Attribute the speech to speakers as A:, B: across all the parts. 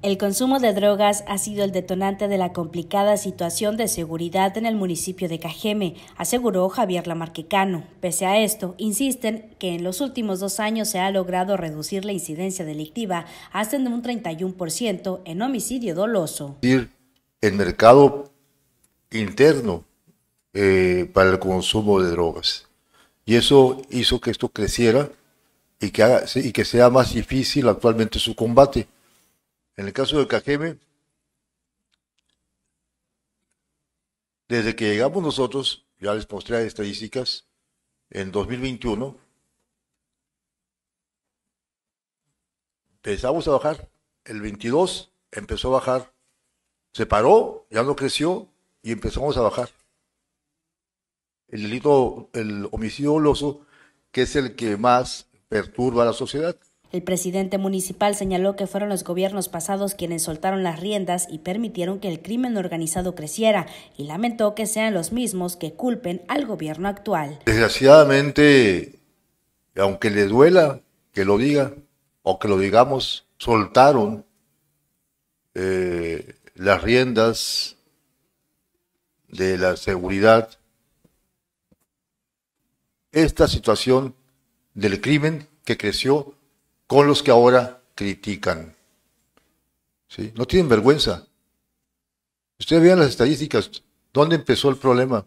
A: El consumo de drogas ha sido el detonante de la complicada situación de seguridad en el municipio de Cajeme, aseguró Javier Lamarquecano. Pese a esto, insisten que en los últimos dos años se ha logrado reducir la incidencia delictiva hasta en un 31% en homicidio doloso.
B: El mercado interno eh, para el consumo de drogas. Y eso hizo que esto creciera y que sea más difícil actualmente su combate en el caso del Cajeme, desde que llegamos nosotros, ya les mostré estadísticas, en 2021 empezamos a bajar. El 22 empezó a bajar. Se paró, ya no creció y empezamos a bajar. El delito, el homicidio doloso, que es el que más perturba a la sociedad.
A: El presidente municipal señaló que fueron los gobiernos pasados quienes soltaron las riendas y permitieron que el crimen organizado creciera y lamentó que sean los mismos que culpen al gobierno actual.
B: Desgraciadamente, aunque le duela que lo diga o que lo digamos, soltaron eh, las riendas de la seguridad. Esta situación del crimen que creció con los que ahora critican. ¿Sí? No tienen vergüenza. Ustedes vean las estadísticas, ¿dónde empezó el problema?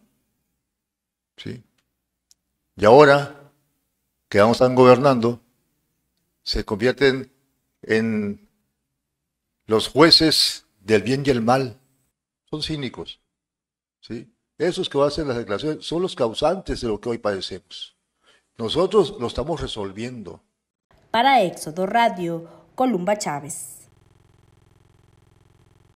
B: ¿Sí? Y ahora que aún están gobernando, se convierten en los jueces del bien y el mal. Son cínicos. ¿sí? Esos que a hacer las declaraciones son los causantes de lo que hoy padecemos. Nosotros lo estamos resolviendo.
A: Para Éxodo Radio, Columba Chávez.